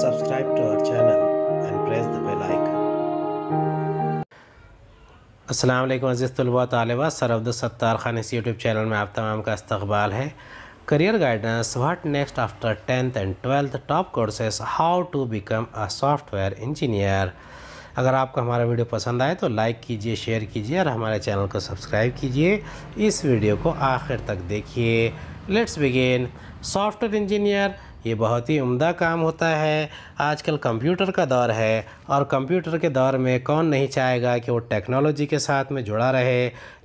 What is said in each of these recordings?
Subscribe to our channel and press the bell icon. Aslam अज़ीज़ तलबा तालबा sir Sattar Khan इस YouTube channel में आप तमाम का इस्तबाल है career guidance what next after tenth and twelfth top courses how to become a software engineer अगर आपको हमारा वीडियो पसंद आए तो लाइक कीजिए शेयर कीजिए और हमारे चैनल को सब्सक्राइब कीजिए इस वीडियो को आखिर तक देखिए लेट्स बिगेन सॉफ्टवेयर इंजीनियर ये बहुत ही उम्दा काम होता है आजकल कंप्यूटर का दौर है और कंप्यूटर के दौर में कौन नहीं चाहेगा कि वो टेक्नोलॉजी के साथ में जुड़ा रहे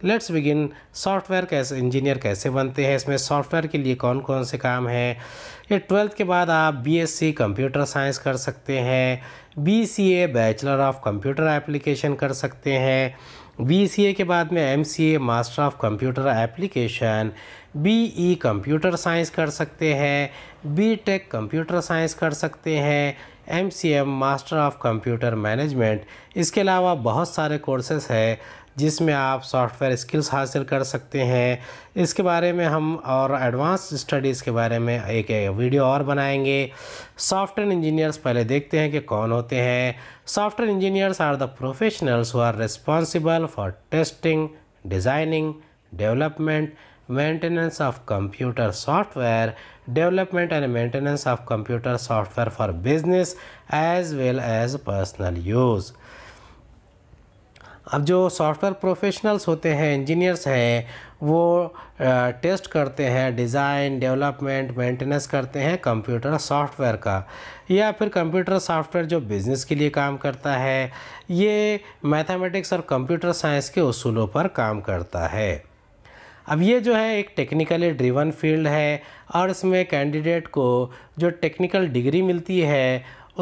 लेट्स बिगिन सॉफ्टवेयर कैसे इंजीनियर कैसे बनते हैं इसमें सॉफ्टवेयर के लिए कौन कौन से काम हैं ये ट्वेल्थ के बाद आप बीएससी कंप्यूटर साइंस कर सकते हैं BCA bachelor of computer application कर सकते हैं बी के बाद में MCA master of computer application B E computer science कर सकते हैं बी टेक कंप्यूटर साइंस कर सकते हैं M C M master of computer management इसके अलावा बहुत सारे कोर्सेस हैं जिसमें आप सॉफ्टवेयर स्किल्स हासिल कर सकते हैं इसके बारे में हम और एडवांस स्टडीज़ के बारे में एक वीडियो और बनाएंगे सॉफ्टवेयर इंजीनियर्स पहले देखते हैं कि कौन होते हैं software engineers are the professionals who are responsible for testing designing development maintenance of computer software, development and maintenance of computer software for business as well as personal use. अब जो software professionals होते हैं engineers हैं वो test करते हैं design development maintenance करते हैं कंप्यूटर सॉफ्टवेयर का या फिर कंप्यूटर सॉफ्टवेयर जो बिज़नेस के लिए काम करता है ये मैथमेटिक्स और कंप्यूटर साइंस के उसूलों पर काम करता है अब ये जो है एक टेक्निकली ड्रिवन फील्ड है और इसमें कैंडिडेट को जो टेक्निकल डिग्री मिलती है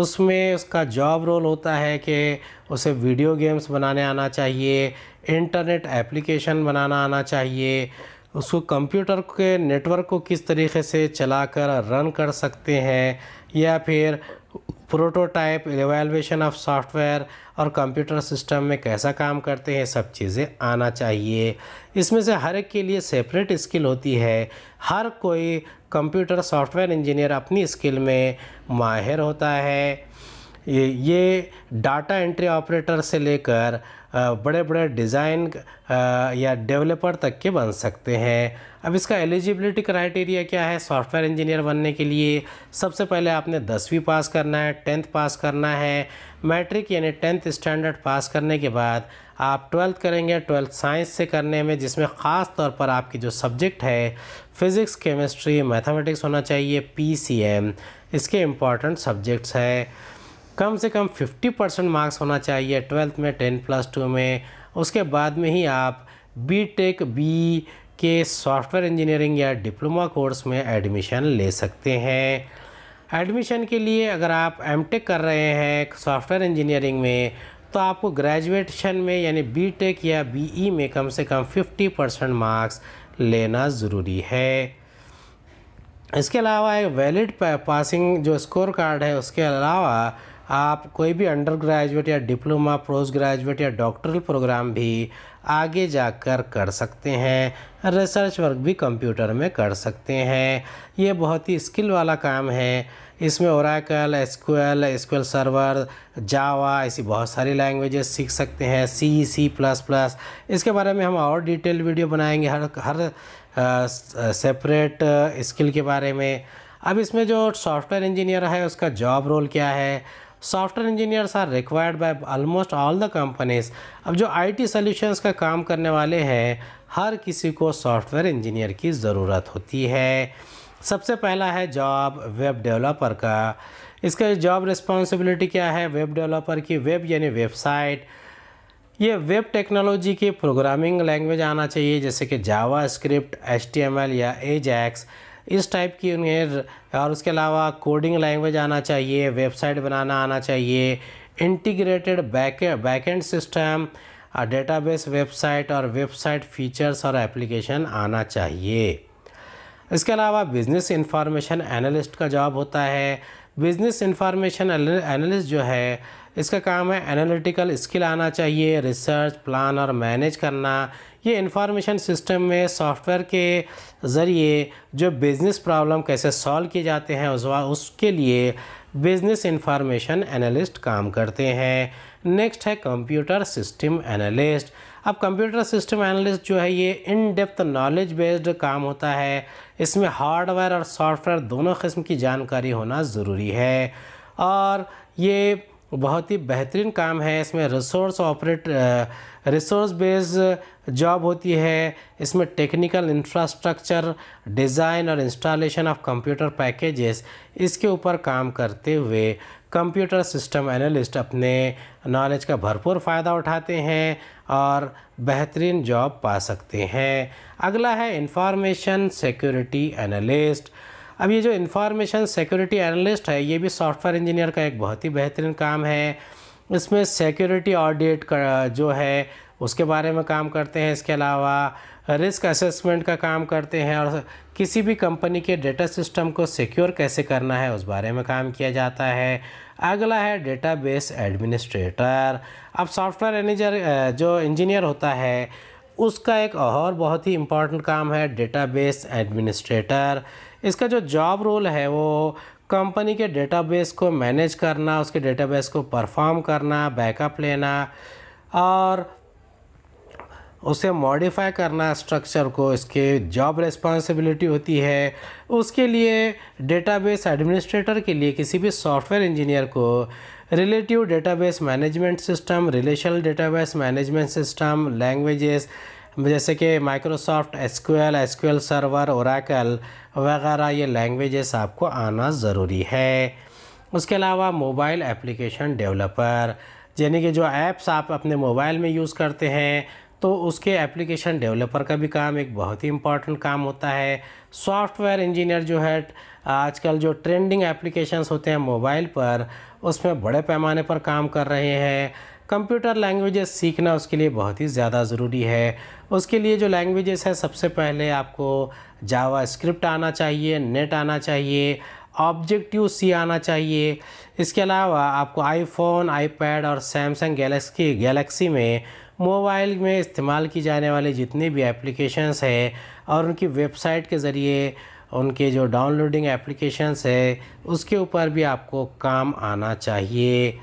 उसमें उसका जॉब रोल होता है कि उसे वीडियो गेम्स बनाने आना चाहिए इंटरनेट एप्लीकेशन बनाना आना चाहिए उसको कंप्यूटर के नेटवर्क को किस तरीके से चलाकर रन कर सकते हैं या फिर प्रोटोटाइप एवेलुएशन ऑफ सॉफ्टवेयर और कंप्यूटर सिस्टम में कैसा काम करते हैं सब चीज़ें आना चाहिए इसमें से हर एक के लिए सेपरेट स्किल होती है हर कोई कंप्यूटर सॉफ्टवेयर इंजीनियर अपनी स्किल में माहिर होता है ये, ये डाटा एंट्री ऑपरेटर से लेकर बड़े बड़े डिज़ाइन या डेवलपर तक के बन सकते हैं अब इसका एलिजिबिलिटी क्राइटेरिया क्या है सॉफ्टवेयर इंजीनियर बनने के लिए सबसे पहले आपने दसवीं पास करना है टेंथ पास करना है मैट्रिक यानी टेंथ स्टैंडर्ड पास करने के बाद आप ट्वेल्थ करेंगे ट्वेल्थ साइंस से करने में जिसमें ख़ास तौर पर आपकी जो सब्जेक्ट है फ़िज़िक्स केमिस्ट्री मैथमेटिक्स होना चाहिए पी इसके इम्पॉर्टेंट सब्जेक्ट्स हैं कम से कम 50 परसेंट मार्क्स होना चाहिए ट्वेल्थ में टेन प्लस टू में उसके बाद में ही आप बी टेक बी के सॉफ्टवेयर इंजीनियरिंग या डिप्लोमा कोर्स में एडमिशन ले सकते हैं एडमिशन के लिए अगर आप एम कर रहे हैं सॉफ्टवेयर इंजीनियरिंग में तो आपको ग्रेजुएशन में यानी बी टेक या बी e में कम से कम फिफ्टी परसेंट मार्क्स लेना ज़रूरी है इसके अलावा एक वैलिड पासिंग जो स्कोर कार्ड है उसके अलावा आप कोई भी अंडर ग्रेजुएट या डिप्लोमा पोस्ट ग्रेजुएट या डॉक्टरल प्रोग्राम भी आगे जाकर कर सकते हैं रिसर्च वर्क भी कंप्यूटर में कर सकते हैं ये बहुत ही स्किल वाला काम है इसमें Oracle SQL SQL server Java ऐसी बहुत सारी लैंग्वेजेस सीख सकते हैं सी सी प्लस प्लस इसके बारे में हम और डिटेल वीडियो बनाएंगे हर हर सेपरेट स्किल के बारे में अब इसमें जो सॉफ्टवेयर इंजीनियर है उसका जॉब रोल क्या है software engineers are required by almost all the companies अब जो आईटी सॉल्यूशंस का काम करने वाले हैं हर किसी को सॉफ्टवेयर इंजीनियर की ज़रूरत होती है सबसे पहला है जॉब वेब डेवलपर का इसका जॉब रिस्पॉन्सिबिलिटी क्या है वेब डेवलपर की वेब यानी वेबसाइट ये वेब टेक्नोलॉजी की प्रोग्रामिंग लैंग्वेज आना चाहिए जैसे कि जावा स्क्रिप्ट एच या एजैक्स इस टाइप की उन्हें और उसके अलावा कोडिंग लैंग्वेज आना चाहिए वेबसाइट बनाना आना चाहिए integrated back backend system database website और वेबसाइट फीचर्स और एप्लीकेशन आना चाहिए इसके अलावा बिज़नेस इंफॉर्मेशन एनालिस्ट का जॉब होता है बिज़नेस इन्फॉर्मेशन एनालिस्ट जो है इसका काम है एनालिटिकल स्किल आना चाहिए रिसर्च प्लान और मैनेज करना ये इंफॉर्मेशन सिस्टम में सॉफ्टवेयर के ज़रिए जो बिज़नेस प्रॉब्लम कैसे सॉल्व किए जाते हैं उस उसके लिए बिज़नेस इंफॉर्मेशन एनालिस्ट काम करते हैं नेक्स्ट है कंप्यूटर सिस्टम एनालिस्ट अब कंप्यूटर सिस्टम एनालिस्ट जो है ये इन डेप्थ नॉलेज बेस्ड काम होता है इसमें हार्डवेयर और सॉफ्टवेयर दोनों किस्म की जानकारी होना ज़रूरी है और ये तो बहुत ही बेहतरीन काम है इसमें resource operate resource based job होती है इसमें टेक्निकल इंफ्रास्ट्रक्चर डिज़ाइन और इंस्टॉलेशन ऑफ कंप्यूटर पैकेजेस इसके ऊपर काम करते हुए कंप्यूटर सिस्टम एनालिस्ट अपने नॉलेज का भरपूर फ़ायदा उठाते हैं और बेहतरीन जॉब पा सकते हैं अगला है इंफॉर्मेशन सिक्योरिटी एनालिस्ट अब ये जो इन्फॉर्मेशन सिक्योरिटी एनालिस्ट है ये भी सॉफ्टवेयर इंजीनियर का एक बहुत ही बेहतरीन काम है इसमें सिक्योरिटी ऑडिट जो है उसके बारे में काम करते हैं इसके अलावा रिस्क असेसमेंट का काम करते हैं और किसी भी कंपनी के डेटा सिस्टम को सिक्योर कैसे करना है उस बारे में काम किया जाता है अगला है डेटाबेस एडमिनिस्ट्रेटर अब सॉफ्टवेयर इंजीनियर जो इंजीनियर होता है उसका एक और बहुत ही इम्पॉर्टेंट काम है डेटाबेस एडमिनिस्ट्रेटर इसका जो जॉब रोल है वो कंपनी के डेटाबेस को मैनेज करना उसके डेटाबेस को परफॉर्म करना बैकअप लेना और उसे मॉडिफाई करना स्ट्रक्चर को इसके जॉब रिस्पॉन्सिबिलिटी होती है उसके लिए डेटाबेस एडमिनिस्ट्रेटर के लिए किसी भी सॉफ्टवेयर इंजीनियर को relative database management system relational database management system languages जैसे कि Microsoft SQL SQL server Oracle वगैरह ये लैंग्वेजेस आपको आना ज़रूरी है उसके अलावा मोबाइल एप्लीकेशन डेवलपर यानी कि जो ऐप्स आप अपने मोबाइल में यूज़ करते हैं तो उसके एप्लीकेशन डेवलपर का भी काम एक बहुत ही इंपॉर्टेंट काम होता है सॉफ्टवेयर इंजीनियर जो है आजकल जो ट्रेंडिंग एप्लीकेशंस होते हैं मोबाइल पर उसमें बड़े पैमाने पर काम कर रहे हैं कंप्यूटर लैंग्वेजेस सीखना उसके लिए बहुत ही ज़्यादा ज़रूरी है उसके लिए जो लैंग्वेजेस है सबसे पहले आपको जावा स्क्रिप्ट आना चाहिए नेट आना चाहिए ऑब्जेक्टिव सी आना चाहिए इसके अलावा आपको आईफोन आईपैड और सैमसंग गैलेक्सी गैलेक्सी में मोबाइल में इस्तेमाल की जाने वाली जितनी भी एप्लीकेशंस है और उनकी वेबसाइट के ज़रिए उनके जो डाउनलोडिंग एप्लीकेशंस है उसके ऊपर भी आपको काम आना चाहिए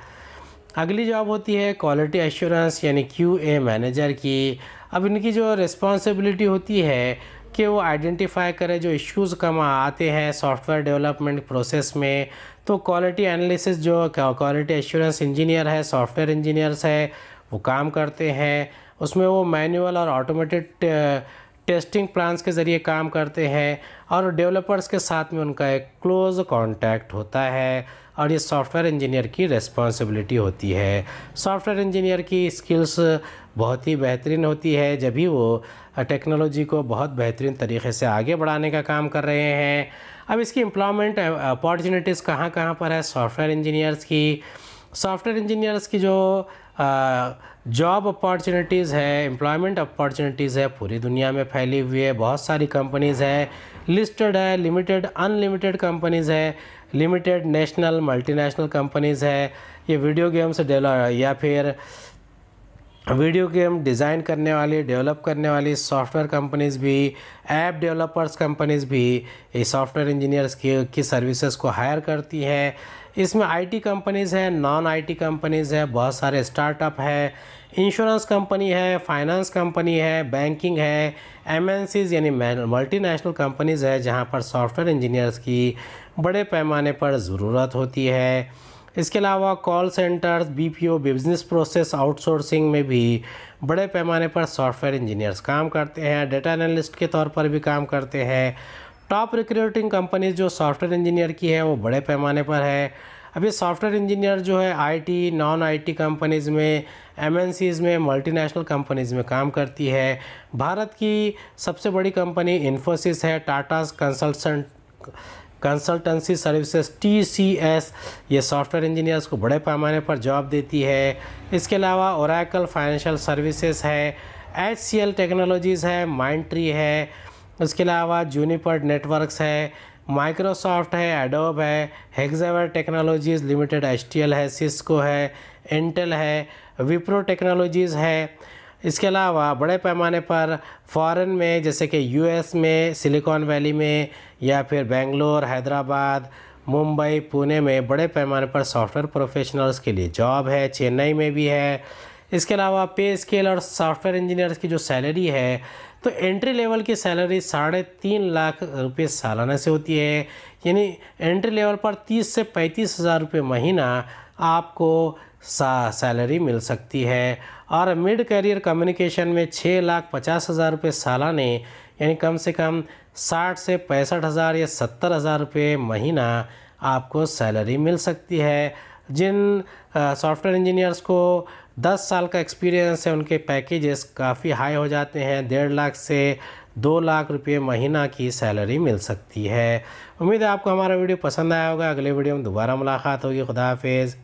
अगली जॉब होती है क्वालिटी एश्योरेंस यानी क्यू ए मैनेजर की अब इनकी जो रिस्पॉन्सिबिलिटी होती है कि वो आइडेंटिफाई करें जो इश्यूज़ कम आते हैं सॉफ्टवेयर डेवलपमेंट प्रोसेस में तो क्वालिटी एनालिसिस जो क्वालिटी एश्योरेंस इंजीनियर है सॉफ्टवेयर इंजीनियर्स है वो काम करते हैं उसमें वो मैनुअल और ऑटोमेटेड टेस्टिंग प्लान्स के ज़रिए काम करते हैं और डेवलपर्स के साथ में उनका एक क्लोज कांटेक्ट होता है और ये सॉफ्टवेयर इंजीनियर की रिस्पॉन्सिबिलिटी होती है सॉफ्टवेयर इंजीनियर की स्किल्स बहुत ही बेहतरीन होती है जब भी वो टेक्नोलॉजी को बहुत बेहतरीन तरीके से आगे बढ़ाने का काम कर रहे हैं अब इसकी एम्प्लॉयमेंट अपॉर्चुनिटीज़ कहाँ कहाँ पर है सॉफ्टवेयर इंजीनियर्स की सॉफ्टवेयर इंजीनियर्स की जो जॉब अपॉर्चुनिटीज़ है एम्प्लॉयमेंट अपॉर्चुनिटीज़ है पूरी दुनिया में फैली हुई है बहुत सारी कंपनीज़ है लिस्टेड है लिमिटेड अनलिमिटेड कंपनीज़ है लिमिटेड नेशनल मल्टीनेशनल कंपनीज़ है ये वीडियो गेम्स डेवलप या फिर वीडियो गेम डिज़ाइन करने वाली डेवलप करने वाली सॉफ्टवेयर कंपनीज़ भी ऐप डेवलपर्स कंपनीज़ भी ये सॉफ्टवेयर इंजीनियर्स की की सर्विसेज को हायर करती है इसमें आईटी कंपनीज़ हैं नॉन आईटी कंपनीज़ हैं बहुत सारे स्टार्टअप है इंश्योरेंस कंपनी है फाइनेंस कंपनी है बैंकिंग है एमएनसीज यानी मल्टीनेशनल कंपनीज़ है जहां पर सॉफ्टवेयर इंजीनियर्स की बड़े पैमाने पर ज़रूरत होती है इसके अलावा call centres BPO business process outsourcing में भी बड़े पैमाने पर सॉफ्टवेयर इंजीनियर्स काम करते हैं डेटा एनालिस्ट के तौर पर भी काम करते हैं टॉप रिक्रूटिंग कंपनीज जो सॉफ्टवेयर इंजीनियर की है वो बड़े पैमाने पर है अभी सॉफ्टवेयर इंजीनियर जो है आईटी नॉन आईटी कंपनीज़ में एमएनसीज में मल्टीनेशनल कंपनीज़ में काम करती है भारत की सबसे बड़ी कंपनी इन्फोसिस है Tata consultant consultancy services T C S ये सॉफ्टवेयर इंजीनियर्स को बड़े पैमाने पर जॉब देती है इसके अलावा ओराकल फाइनेंशियल सर्विसेज है एच सी एल टेक्नोलॉजीज़ है माइंड ट्री है उसके अलावा जूनीपर नेटवर्क्स है माइक्रोसॉफ्ट है एडोब है हेक्सावर टेक्नोलॉजीज़ लिमिटेड एच है सिस्को है इंटेल है विप्रो टेक्नोलॉजीज़ है इसके अलावा बड़े पैमाने पर फॉरेन में जैसे कि यूएस में सिलिकॉन वैली में या फिर बेंगलोर हैदराबाद मुंबई पुणे में बड़े पैमाने पर सॉफ्टवेयर प्रोफेशनल्स के लिए जॉब है चेन्नई में भी है इसके अलावा पे स्केल और सॉफ्टवेयर इंजीनियर्स की जो सैलरी है तो एंट्री लेवल की सैलरी साढ़े तीन लाख रुपए सालाना से होती है यानी एंट्री लेवल पर तीस से पैंतीस हज़ार रुपये महीना आपको सैलरी मिल सकती है और मिड करियर कम्युनिकेशन में छः लाख पचास हज़ार रुपये सालाने यानी कम से कम साठ से पैंसठ हज़ार या सत्तर हज़ार रुपये महीना आपको सैलरी मिल सकती है जिन सॉफ्टवेयर इंजीनियर्स को दस साल का एक्सपीरियंस है उनके पैकेजेस काफ़ी हाई हो जाते हैं डेढ़ लाख से दो लाख रुपये महीना की सैलरी मिल सकती है उम्मीद है आपको हमारा वीडियो पसंद आया होगा अगले वीडियो में दोबारा मुलाकात होगी खुदा